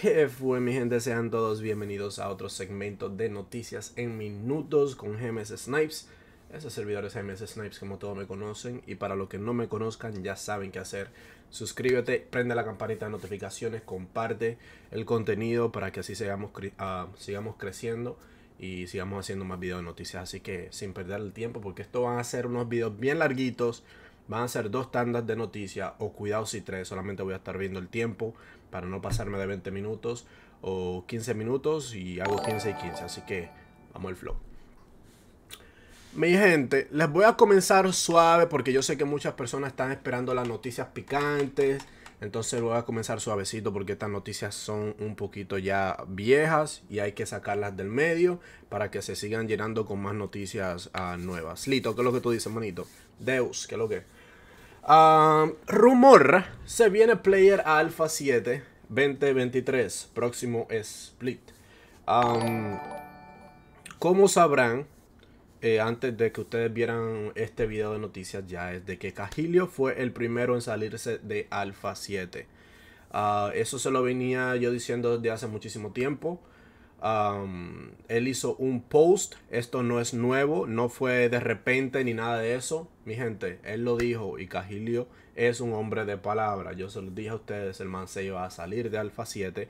¿Qué fue mi gente? Sean todos bienvenidos a otro segmento de noticias en minutos con GMS Snipes. Esos servidores GMS Snipes como todos me conocen y para los que no me conozcan ya saben qué hacer. Suscríbete, prende la campanita de notificaciones, comparte el contenido para que así sigamos, ah, sigamos creciendo y sigamos haciendo más videos de noticias. Así que sin perder el tiempo porque esto van a ser unos videos bien larguitos Van a ser dos tandas de noticias o cuidado si tres, solamente voy a estar viendo el tiempo para no pasarme de 20 minutos o 15 minutos y hago 15 y 15, así que vamos al flow. Mi gente, les voy a comenzar suave porque yo sé que muchas personas están esperando las noticias picantes. Entonces voy a comenzar suavecito porque estas noticias son un poquito ya viejas y hay que sacarlas del medio para que se sigan llenando con más noticias ah, nuevas. listo ¿qué es lo que tú dices, manito? Deus, que lo que. rumor, se viene Player Alpha 7 2023, próximo split. como sabrán, eh, antes de que ustedes vieran este video de noticias ya es de que Cajilio fue el primero en salirse de Alpha 7. Ah, eso se lo venía yo diciendo desde hace muchísimo tiempo él hizo un post, esto no es nuevo, no fue de repente ni nada de eso. Mi gente, él lo dijo y Cajilio es un hombre de palabra. Yo se lo dije a ustedes, el man se iba a salir de Alpha 7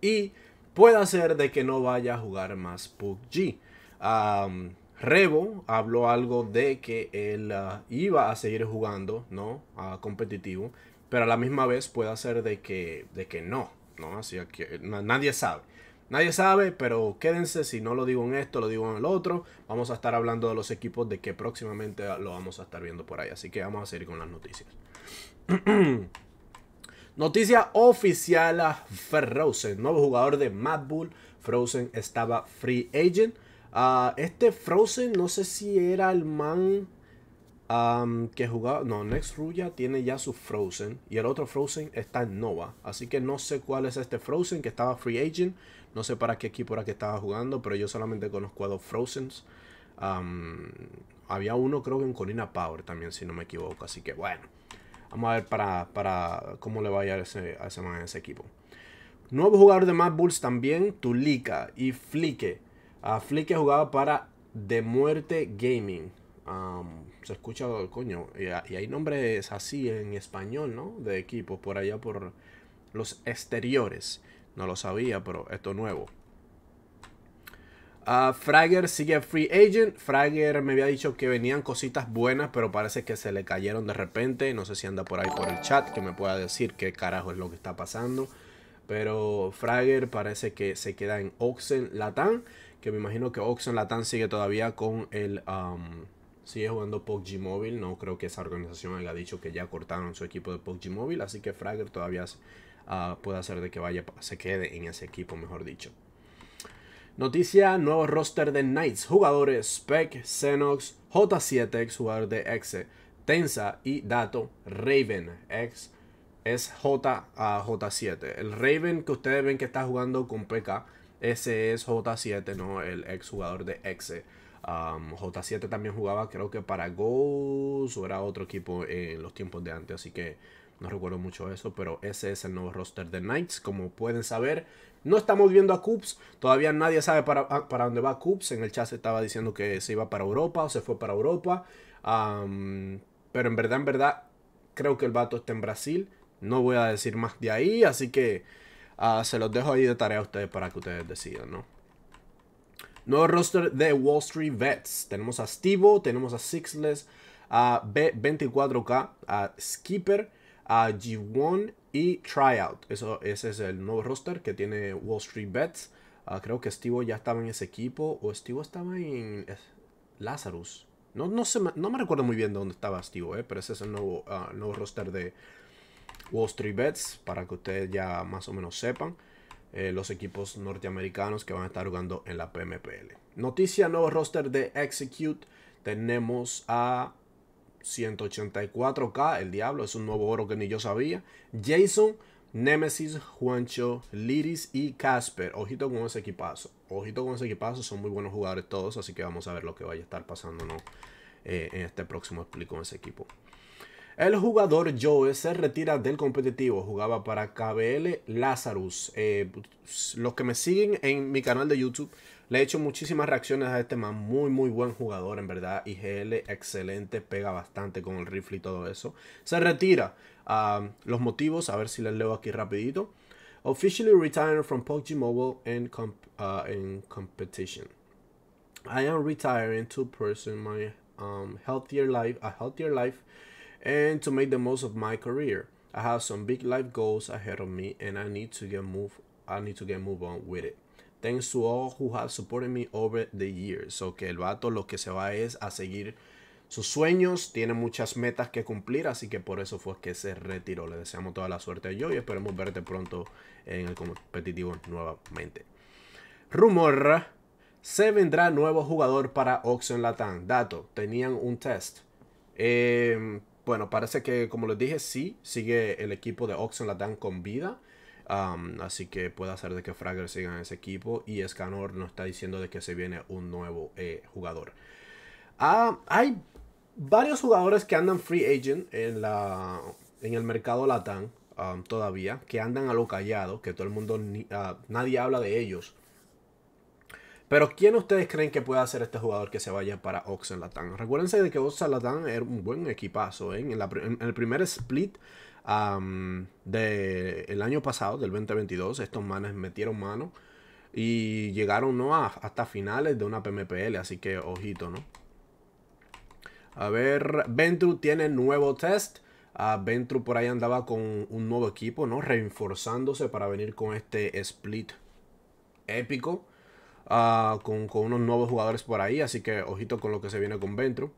y puede ser de que no vaya a jugar más PUBG. Um, Rebo habló algo de que él ah, iba a seguir jugando, ¿no? a ah, competitivo, pero a la misma vez puede ser de que, de que no, ¿no? Así que nadie sabe. Nadie sabe, pero quédense, si no lo digo en esto, lo digo en el otro. Vamos a estar hablando de los equipos de que próximamente lo vamos a estar viendo por ahí. Así que vamos a seguir con las noticias. Noticia oficial a ah, Frozen, nuevo jugador de Mad Bull. Frozen estaba free agent. Ah, este Frozen, no sé si era el man que jugaba. No, Next Ruya tiene ya su Frozen. Y el otro Frozen está en Nova. Así que no sé cuál es este Frozen que estaba free agent. No sé para qué equipo era que estaba jugando, pero yo solamente conozco a dos Frozens. había uno creo que en Corina Power también, si no me equivoco. Así que bueno, vamos a ver para, para cómo le va a ese, a ese, ese equipo. Nuevo jugador de Mad Bulls también, Tulica y Flique. Uh, Flique jugaba para De Muerte Gaming. se escucha, coño, y, y, hay nombres así en español, ¿no? De equipos por allá, por los exteriores. No lo sabía, pero esto es nuevo. Frager ah, Fragger sigue free agent. Frager me había dicho que venían cositas buenas, pero parece que se le cayeron de repente. No sé si anda por ahí por el chat que me pueda decir qué carajo es lo que está pasando. Pero Frager parece que se queda en Oxen Latam. Que me imagino que Oxen Latam sigue todavía con el. Um, sigue jugando PUBG Mobile. No creo que esa organización haya dicho que ya cortaron su equipo de PUBG Mobile. Así que Frager todavía Ah, puede hacer de que vaya, se quede en ese equipo, mejor dicho. Noticia, nuevo roster de Knights, jugadores Spec, Xenox, J7, ex jugador de Exe, Tensa y Dato, Raven, ex es J, A ah, J7. El Raven que ustedes ven que está jugando con PK, ese es J7, no el ex jugador de Exe. J7 también jugaba creo que para Ghost o era otro equipo en los tiempos de antes, así que no recuerdo mucho eso, pero ese es el nuevo roster de Knights. Como pueden saber, no estamos viendo a Coops. Todavía nadie sabe para, ah, dónde va Coops. En el chat se estaba diciendo que se iba para Europa o se fue para Europa. pero en verdad, en verdad, creo que el vato está en Brasil. No voy a decir más de ahí, así que ah, se los dejo ahí de tarea a ustedes para que ustedes decidan, ¿no? Nuevo roster de Wall Street Vets. Tenemos a Stevo, tenemos a Sixless, a B24K, a Skipper, a G1 y Tryout. Eso, ese es el nuevo roster que tiene Wall Street Bets. Ah, creo que Steve ya estaba en ese equipo o Steve estaba en Lazarus. No, no, no me recuerdo muy bien dónde estaba Steve, eh, pero ese es el nuevo, ah, nuevo roster de Wall Street Bets para que ustedes ya más o menos sepan. Eh, los equipos norteamericanos que van a estar jugando en la PMPL. Noticia, nuevo roster de Execute. Tenemos a 184K, el diablo, es un nuevo oro que ni yo sabía. Jason, Nemesis, Juancho, Liris y Casper. Ojito con ese equipazo. Ojito con ese equipazo, son muy buenos jugadores todos, así que vamos a ver lo que vaya a estar pasando no eh, en este próximo explico ese equipo. El jugador Joe se retira del competitivo. Jugaba para KBL Lazarus. Eh, los que me siguen en mi canal de YouTube le he hecho muchísimas reacciones a este man. Muy, muy buen jugador, en verdad. IGL, excelente. Pega bastante con el rifle y todo eso. Se retira. Ah, los motivos, a ver si les leo aquí rapidito. Officially retired from PUBG Mobile and, ah, competition. I am retiring to pursue my um, healthier life, a healthier life, and to make the most of my career. I have some big life goals ahead of me, and I need to get move. I need to get move on with it ten su ojo who have supported me over the years. So que el vato lo que se va es a seguir sus sueños, tiene muchas metas que cumplir, así que por eso fue que se retiró. Le deseamos toda la suerte a yo y esperemos verte pronto en el competitivo nuevamente. Rumor, se vendrá nuevo jugador para Oxen Latam. Dato, tenían un test. Eh, bueno, parece que como les dije, sí, sigue el equipo de Oxen Latam con vida así que puede hacer de que Frager siga en ese equipo. Y Escanor no está diciendo de que se viene un nuevo eh, jugador. Ah, hay varios jugadores que andan free agent en, la, en el mercado latán todavía. Que andan a lo callado. Que todo el mundo, ah, nadie habla de ellos. Pero ¿quién ustedes creen que pueda ser este jugador que se vaya para Oxen Latam? Recuérdense de que Oxen Latam era un buen equipazo. ¿eh? en, el primer split de del año pasado, del 2022, estos manes metieron mano y llegaron ¿no? A, hasta finales de una PMPL, así que ojito, ¿no? A ver, Ventru tiene nuevo test. a ah, Ventru por ahí andaba con un nuevo equipo, ¿no? Reinforzándose para venir con este split épico. Ah, con, con unos nuevos jugadores por ahí, así que ojito con lo que se viene con Ventru.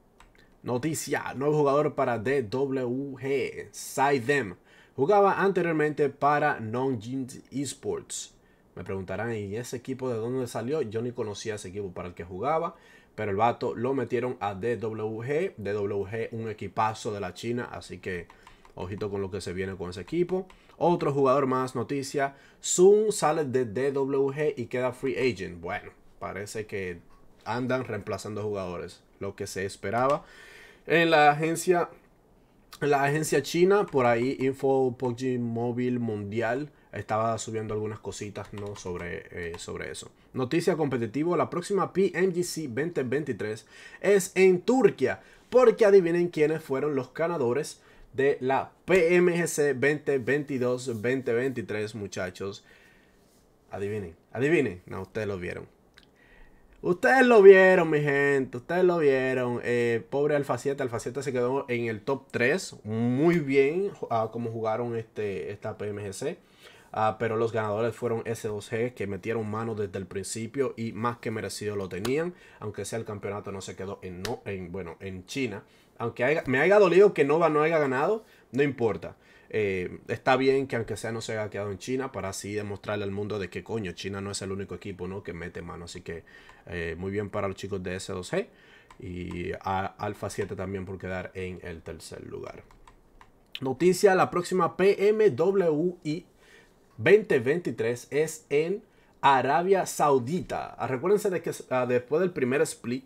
Noticia, nuevo jugador para DWG, Sidem. Jugaba anteriormente para Nongjin Esports. Me preguntarán, ¿y ese equipo de dónde salió? Yo ni conocía ese equipo para el que jugaba, pero el vato lo metieron a DWG. DWG, un equipazo de la China, así que ojito con lo que se viene con ese equipo. Otro jugador más, noticia, Sun sale de DWG y queda free agent. Bueno, parece que andan reemplazando jugadores, lo que se esperaba. En la agencia, la agencia china, por ahí Info PUBG Móvil Mundial estaba subiendo algunas cositas ¿no? sobre, eh, sobre eso. Noticia competitiva, la próxima PMGC 2023 es en Turquía, porque adivinen quiénes fueron los ganadores de la PMGC 2022-2023, muchachos. Adivinen, adivinen, no, ustedes lo vieron. Ustedes lo vieron, mi gente, ustedes lo vieron. Eh, pobre Alfa 7, Alfa 7 se quedó en el top 3. Muy bien ah, como jugaron este, esta PMGC. Ah, pero los ganadores fueron S2G que metieron mano desde el principio y más que merecido lo tenían. Aunque sea el campeonato no se quedó en, no, en, bueno, en China. Aunque me haya dolido que Nova no haya ganado, no importa. Eh, está bien que aunque sea no se haya quedado en China para así demostrarle al mundo de que coño, China no es el único equipo ¿no? que mete mano. Así que eh, muy bien para los chicos de S2G y alpha Alfa 7 también por quedar en el tercer lugar. Noticia, la próxima PMWI 2023 es en Arabia Saudita. Ah, recuérdense de que ah, después del primer split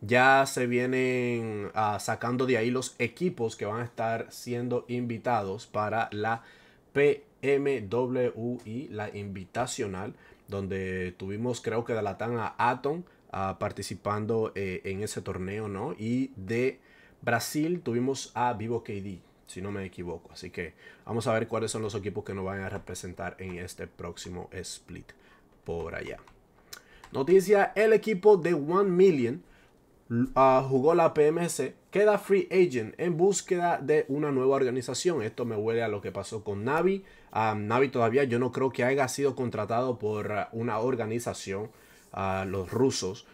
ya se vienen ah, sacando de ahí los equipos que van a estar siendo invitados para la PMWI, la invitacional, donde tuvimos creo que de Latam a Atom ah, participando eh, en ese torneo, ¿no? Y de Brasil tuvimos a Vivo KD, si no me equivoco. Así que vamos a ver cuáles son los equipos que nos van a representar en este próximo split por allá. Noticia, el equipo de One Million Ah, jugó la PMS queda free agent en búsqueda de una nueva organización. Esto me huele a lo que pasó con Navi. Ah, Navi todavía yo no creo que haya sido contratado por ah, una organización, los rusos.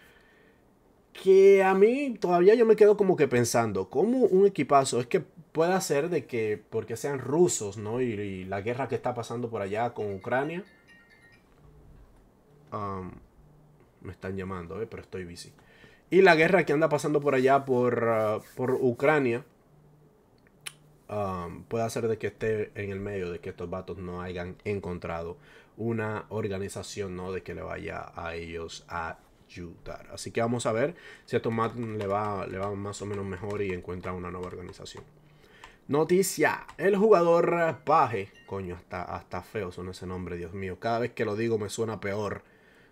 Que a mí todavía yo me quedo como que pensando, ¿cómo un equipazo es que pueda ser de que, porque sean rusos, ¿no? Y, la guerra que está pasando por allá con Ucrania. me están llamando, eh, pero estoy busy y la guerra que anda pasando por allá por, ah, Ucrania ah, puede hacer de que esté en el medio de que estos vatos no hayan encontrado una organización no de que le vaya a ellos a ayudar. Así que vamos a ver si a Tomat le va, le va más o menos mejor y encuentra una nueva organización. Noticia, el jugador Paje, coño, hasta, hasta feo suena ese nombre, Dios mío, cada vez que lo digo me suena peor,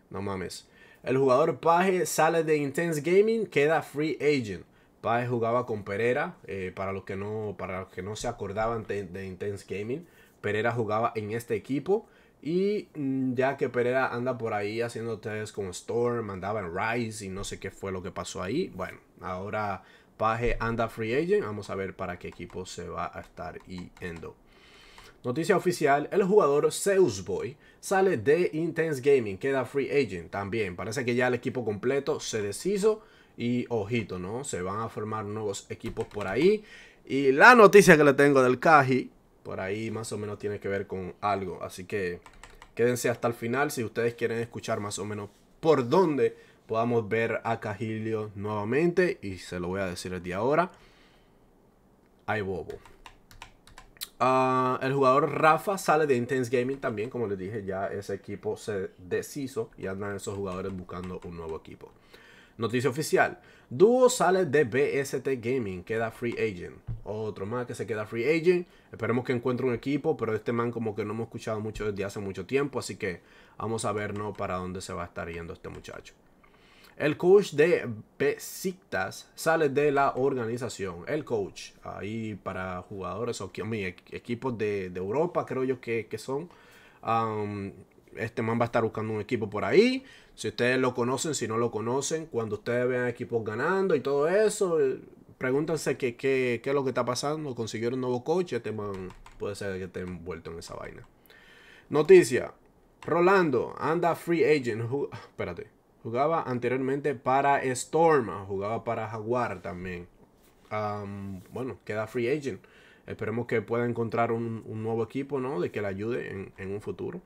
no mames. El jugador Paje sale de Intense Gaming, queda free agent. Paje jugaba con Pereira, eh, para, los que no, para los que no se acordaban de, Intense Gaming. Pereira jugaba en este equipo. Y mm, ya que Pereira anda por ahí haciendo test con Storm, andaba en Rise y no sé qué fue lo que pasó ahí. Bueno, ahora Paje anda free agent. Vamos a ver para qué equipo se va a estar yendo. Noticia oficial, el jugador Zeus Boy sale de Intense Gaming, queda free agent también. Parece que ya el equipo completo se deshizo y ojito, ¿no? Se van a formar nuevos equipos por ahí. Y la noticia que le tengo del Kaji, por ahí más o menos tiene que ver con algo. Así que quédense hasta el final si ustedes quieren escuchar más o menos por dónde podamos ver a Cajilio nuevamente. Y se lo voy a decir desde ahora. Ay, bobo. Ah, el jugador Rafa sale de Intense Gaming también, como les dije, ya ese equipo se deshizo y andan esos jugadores buscando un nuevo equipo. Noticia oficial. Dúo sale de BST Gaming, queda free agent. Otro más que se queda free agent. Esperemos que encuentre un equipo, pero este man como que no hemos escuchado mucho desde hace mucho tiempo, así que vamos a ver ¿no? para dónde se va a estar yendo este muchacho. El coach de Besiktas sale de la organización. El coach, ahí para jugadores o equipos de, Europa, creo yo que, son. este man va a estar buscando un equipo por ahí. Si ustedes lo conocen, si no lo conocen, cuando ustedes vean equipos ganando y todo eso, pregúntense qué, qué, es lo que está pasando. Consiguieron un nuevo coach, este man puede ser que esté envuelto en esa vaina. Noticia. Rolando anda free agent. espérate. Jugaba anteriormente para Storm, ah, jugaba para Jaguar también. bueno, queda free agent. Esperemos que pueda encontrar un, nuevo equipo, ¿no? De que le ayude en, en, un futuro.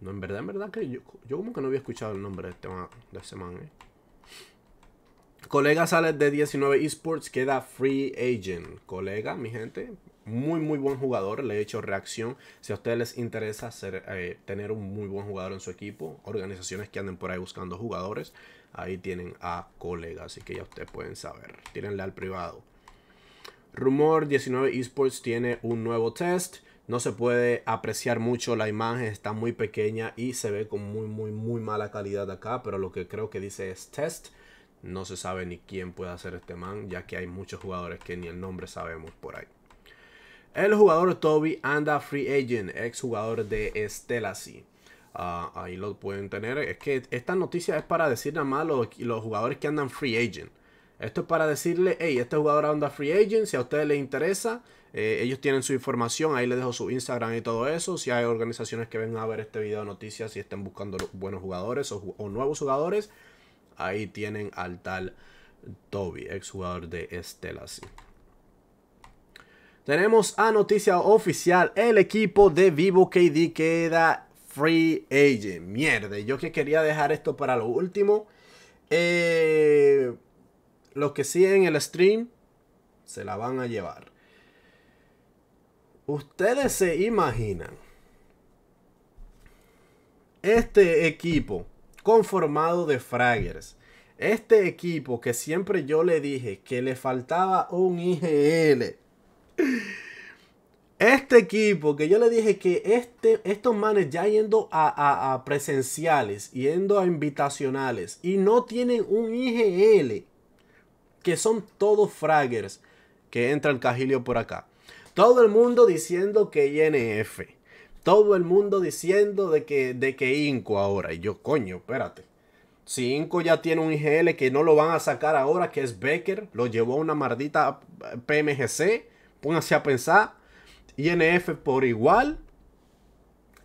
No, en verdad, en verdad que yo, yo como que no había escuchado el nombre de este de ese man, ¿eh? Colega sale de 19 Esports queda free agent. Colega, mi gente, muy muy buen jugador, le he hecho reacción. Si a ustedes les interesa eh, tener un muy buen jugador en su equipo, organizaciones que anden por ahí buscando jugadores, ahí tienen a colega, así que ya ustedes pueden saber. Tírenle al privado. Rumor 19 Esports tiene un nuevo test. No se puede apreciar mucho la imagen, está muy pequeña y se ve con muy muy muy mala calidad acá, pero lo que creo que dice es test no se sabe ni quién puede hacer este man, ya que hay muchos jugadores que ni el nombre sabemos por ahí. El jugador Toby anda free agent, ex jugador de Stellacy. Ah, ahí lo pueden tener. Es que esta noticia es para decir nada más los, jugadores que andan free agent. Esto es para decirle, hey, este jugador anda free agent, si a ustedes les interesa, eh, ellos tienen su información, ahí les dejo su Instagram y todo eso. Si hay organizaciones que vengan a ver este video de noticias y estén buscando buenos jugadores o nuevos jugadores, Ahí tienen al tal Toby, exjugador de Estelasi. Tenemos a noticia oficial, el equipo de Vivo KD queda free agent. Mierda, yo que quería dejar esto para lo último. Eh, los que siguen el stream se la van a llevar. Ustedes se imaginan este equipo conformado de Fraggers. Este equipo que siempre yo le dije que le faltaba un IGL. Este equipo que yo le dije que este, estos manes ya yendo a, presenciales, yendo a invitacionales y no tienen un IGL, que son todos fraggers que entra el cajilio por acá. Todo el mundo diciendo que INF todo el mundo diciendo de que, de que Inco ahora. Y yo, coño, espérate. Si Inco ya tiene un IGL que no lo van a sacar ahora, que es Becker, lo llevó a una maldita PMGC, pónganse a pensar. INF por igual.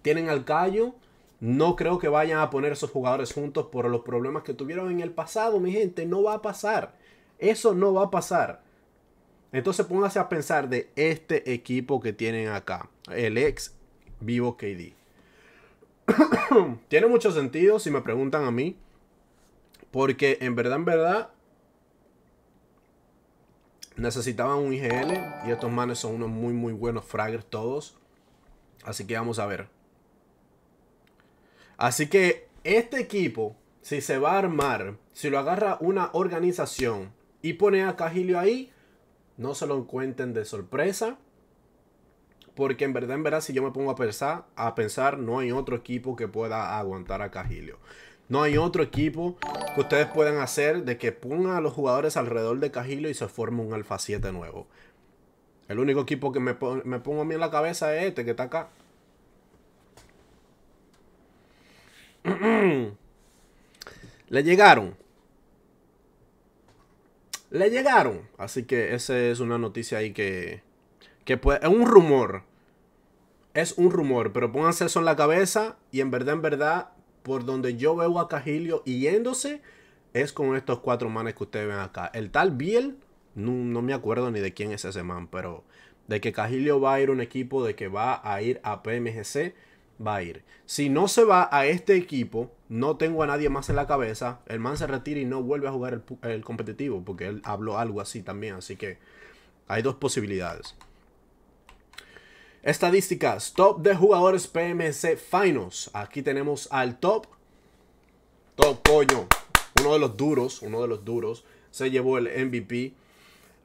Tienen al callo. No creo que vayan a poner esos jugadores juntos por los problemas que tuvieron en el pasado, mi gente. No va a pasar. Eso no va a pasar. Entonces pónganse a pensar de este equipo que tienen acá. El ex vivo KD. Tiene mucho sentido si me preguntan a mí. Porque en verdad, en verdad, necesitaban un IGL. Y estos manes son unos muy, muy buenos fraggers todos. Así que vamos a ver. Así que este equipo, si se va a armar, si lo agarra una organización y pone a Cajilio ahí, no se lo encuentren de sorpresa. Porque en verdad, en verdad, si yo me pongo a pensar, a pensar, no hay otro equipo que pueda aguantar a cajillo No hay otro equipo que ustedes puedan hacer de que pongan a los jugadores alrededor de cajillo y se forme un Alfa 7 nuevo. El único equipo que me, me pongo a mí en la cabeza es este que está acá. Le llegaron. Le llegaron. Así que esa es una noticia ahí que que es un rumor. Es un rumor, pero pónganse eso en la cabeza y en verdad, en verdad, por donde yo veo a Cajilio yéndose, es con estos cuatro manes que ustedes ven acá. El tal Biel, no, me acuerdo ni de quién es ese man, pero de que Cajilio va a ir un equipo, de que va a ir a PMGC, va a ir. Si no se va a este equipo, no tengo a nadie más en la cabeza, el man se retira y no vuelve a jugar el competitivo, porque él habló algo así también, así que hay dos posibilidades. Estadísticas, top de jugadores PMC Finals. Aquí tenemos al top. Top, coño. Uno de los duros, uno de los duros. Se llevó el MVP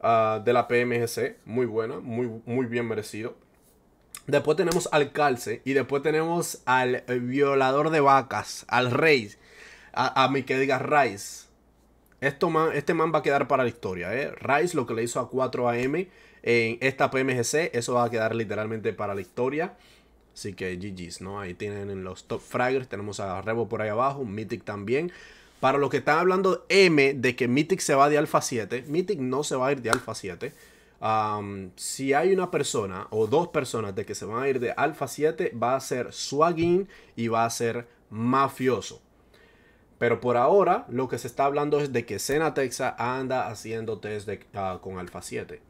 ah, de la PMGC. Muy buena, muy, muy bien merecido. Después tenemos al calce y después tenemos al violador de vacas, al rey, a, mí que diga Rice. este man va a quedar para la historia, ¿eh? Rice lo que le hizo a 4 AM en esta PMGC. Eso va a quedar literalmente para la historia. Así que GG's, ¿no? Ahí tienen en los top fraggers. Tenemos a Rebo por ahí abajo, Mythic también. Para los que están hablando M de que Mythic se va de Alpha 7, Mythic no se va a ir de Alpha 7. si hay una persona o dos personas de que se van a ir de Alpha 7, va a ser Swaggin y va a ser Mafioso. Pero por ahora lo que se está hablando es de que Sena Texas anda haciendo test ah, con Alpha 7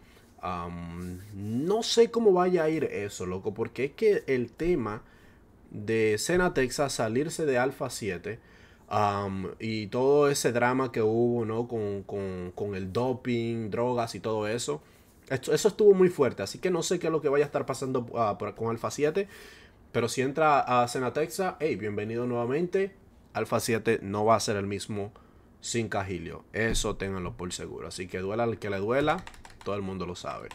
no sé cómo vaya a ir eso, loco, porque es que el tema de Cena Texas salirse de Alpha 7 y todo ese drama que hubo, ¿no? Con, el doping, drogas y todo eso. eso estuvo muy fuerte, así que no sé qué es lo que vaya a estar pasando ah, con Alpha 7. Pero si entra a Cena Texas, hey, bienvenido nuevamente. Alpha 7 no va a ser el mismo sin Cajilio. Eso ténganlo por seguro. Así que duela el que le duela. Todo el mundo lo sabe.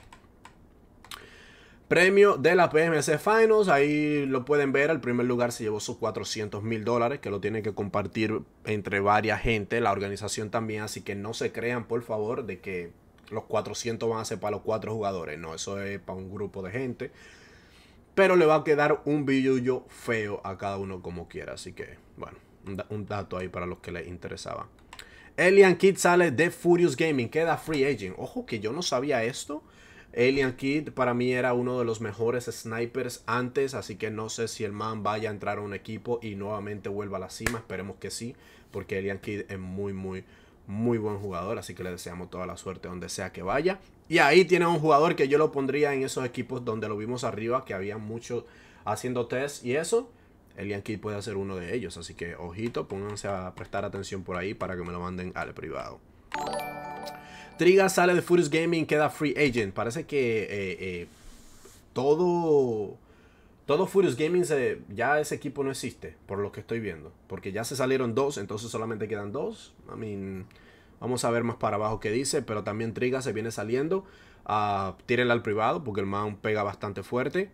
Premio de la PMC Finals, ahí lo pueden ver, el primer lugar se llevó sus 400 mil dólares, que lo tiene que compartir entre varias gente, la organización también, así que no se crean, por favor, de que los 400 van a ser para los cuatro jugadores, no, eso es para un grupo de gente, pero le va a quedar un billuyo feo a cada uno como quiera, así que, bueno, un, dato ahí para los que les interesaba. Alien Kid sale de Furious Gaming, queda free agent. Ojo que yo no sabía esto. Alien Kid para mí era uno de los mejores snipers antes, así que no sé si el man vaya a entrar a un equipo y nuevamente vuelva a la cima. Esperemos que sí, porque Alien Kid es muy, muy, muy buen jugador, así que le deseamos toda la suerte donde sea que vaya. Y ahí tiene un jugador que yo lo pondría en esos equipos donde lo vimos arriba, que había mucho haciendo test y eso. Elian puede ser uno de ellos. Así que ojito, pónganse a prestar atención por ahí para que me lo manden al privado. Triga sale de Furious Gaming, queda free agent. Parece que eh, eh, todo, todo Furious Gaming, ya ese equipo no existe, por lo que estoy viendo. Porque ya se salieron dos, entonces solamente quedan dos. I mean, vamos a ver más para abajo qué dice, pero también Triga se viene saliendo. Uh, tírenla al privado porque el man pega bastante fuerte.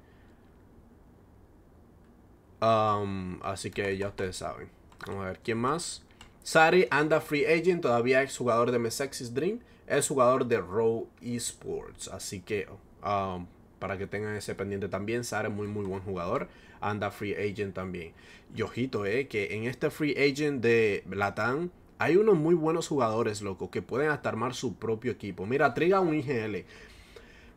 Um, así que ya ustedes saben. Vamos a ver, ¿quién más? Sari anda free agent, todavía es jugador de Mesexis Dream, es jugador de Raw Esports. Así que um, para que tengan ese pendiente también, Sari muy muy buen jugador, anda free agent también. Y ojito, eh, que en este free agent de Latam hay unos muy buenos jugadores, loco, que pueden hasta armar su propio equipo. Mira, Triga un IGL.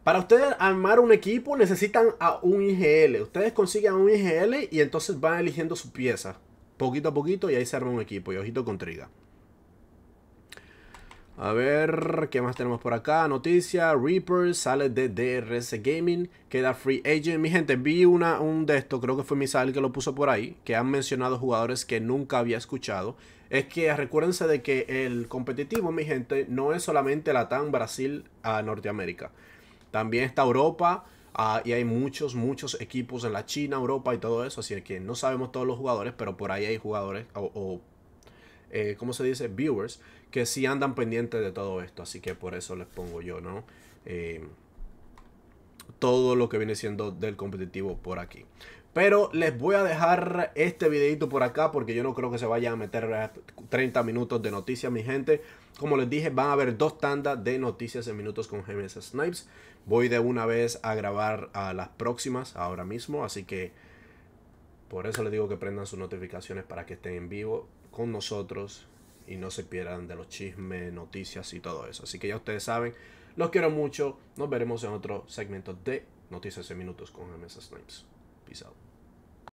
Para ustedes armar un equipo necesitan a un IGL. Ustedes consiguen a un IGL y entonces van eligiendo su pieza. Poquito a poquito y ahí se arma un equipo. Y ojito con triga. A ver, ¿qué más tenemos por acá? Noticia, Reaper sale de DRS Gaming, queda Free Agent. Mi gente, vi una, un de estos, creo que fue Misael que lo puso por ahí, que han mencionado jugadores que nunca había escuchado. Es que recuérdense de que el competitivo, mi gente, no es solamente Latam, Brasil a Norteamérica. También está Europa ah, y hay muchos, muchos equipos en la China, Europa y todo eso. Así que no sabemos todos los jugadores, pero por ahí hay jugadores o, eh, ¿cómo se dice? Viewers que sí andan pendientes de todo esto. Así que por eso les pongo yo, ¿no? Eh, todo lo que viene siendo del competitivo por aquí. Pero les voy a dejar este videito por acá porque yo no creo que se vaya a meter 30 minutos de noticias, mi gente. Como les dije, van a haber dos tandas de noticias en minutos con GMS Snipes. Voy de una vez a grabar a las próximas ahora mismo, así que por eso les digo que prendan sus notificaciones para que estén en vivo con nosotros y no se pierdan de los chismes, noticias y todo eso. Así que ya ustedes saben, los quiero mucho. Nos veremos en otro segmento de Noticias en Minutos con Mesa Snipes. Peace out.